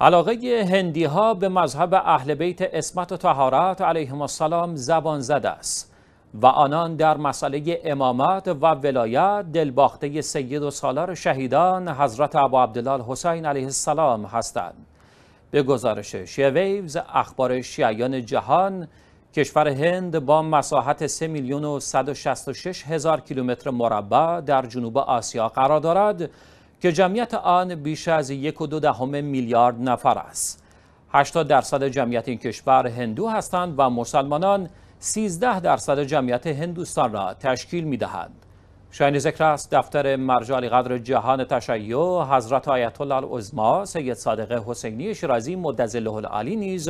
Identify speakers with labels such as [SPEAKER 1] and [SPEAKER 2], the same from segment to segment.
[SPEAKER 1] علاقه هندی ها به مذهب اهل بیت اسمت و تهارت علیهم السلام زبان زده است و آنان در مسئله امامت و ولایت دلباخته سید و سالار شهیدان حضرت ابو عبدالله حسین علیه السلام هستند. به گزارش شیویوز اخبار شیعیان جهان کشور هند با مساحت 3 میلیون و 166 هزار کیلومتر مربع در جنوب آسیا قرار دارد که جمعیت آن بیش از یک و دو دهم میلیارد نفر است. 80 درصد جمعیت این کشور هندو هستند و مسلمانان 13 درصد جمعیت هندوستان را تشکیل می دهند. شاین ذکر است دفتر مرجع قدر جهان تشیع حضرت آیت الله العظما سید صادق حسینی شیرازی مدظله العالی نیز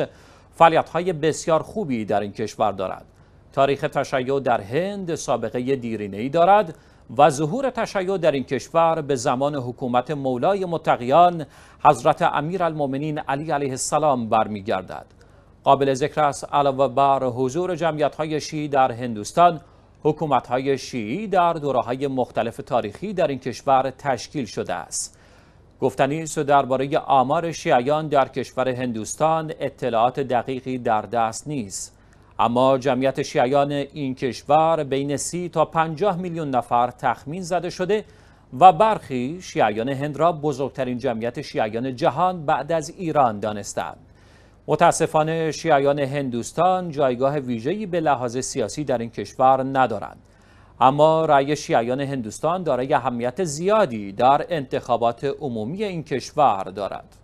[SPEAKER 1] فعالیت های بسیار خوبی در این کشور دارد تاریخ تشیع در هند سابقه دیرینه ای دارد و ظهور تشیع در این کشور به زمان حکومت مولای متقیان حضرت امیر علی علیه السلام برمیگردد. قابل ذکر است علاوه بر حضور جمعیت های شیعی در هندوستان حکومت های شیعی در دوره های مختلف تاریخی در این کشور تشکیل شده است. گفتنی است درباره آمار شیعیان در کشور هندوستان اطلاعات دقیقی در دست نیست. اما جمعیت شیعیان این کشور بین سی تا 50 میلیون نفر تخمین زده شده و برخی شیعیان هند را بزرگترین جمعیت شیعیان جهان بعد از ایران دانستند. متاسفانه شیعیان هندوستان جایگاه ویژه‌ای به لحاظ سیاسی در این کشور ندارند. اما رأی شیعیان هندوستان دارای اهمیت زیادی در انتخابات عمومی این کشور دارد.